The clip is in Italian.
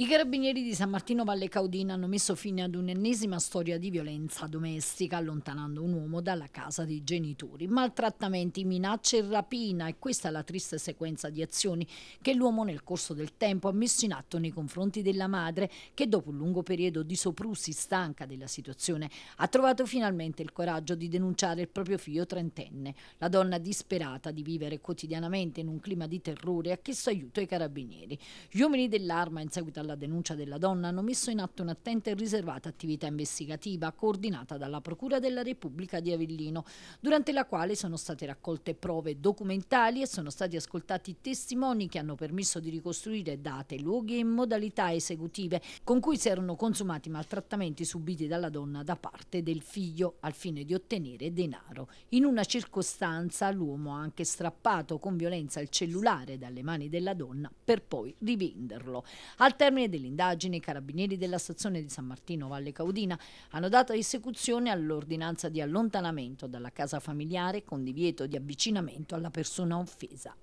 I carabinieri di San Martino Valle Caudina hanno messo fine ad un'ennesima storia di violenza domestica, allontanando un uomo dalla casa dei genitori. Maltrattamenti, minacce e rapina, e questa è la triste sequenza di azioni che l'uomo nel corso del tempo ha messo in atto nei confronti della madre, che dopo un lungo periodo di soprusi stanca della situazione ha trovato finalmente il coraggio di denunciare il proprio figlio trentenne. La donna disperata di vivere quotidianamente in un clima di terrore ha chiesto aiuto ai carabinieri. Gli uomini dell'arma, in seguito alla alla denuncia della donna hanno messo in atto un'attenta e riservata attività investigativa coordinata dalla Procura della Repubblica di Avellino, durante la quale sono state raccolte prove documentali e sono stati ascoltati testimoni che hanno permesso di ricostruire date, luoghi e modalità esecutive con cui si erano consumati maltrattamenti subiti dalla donna da parte del figlio al fine di ottenere denaro. In una circostanza l'uomo ha anche strappato con violenza il cellulare dalle mani della donna per poi rivenderlo. Al termine termine indagini, i carabinieri della stazione di San Martino Valle Caudina hanno dato esecuzione all'ordinanza di allontanamento dalla casa familiare con divieto di avvicinamento alla persona offesa.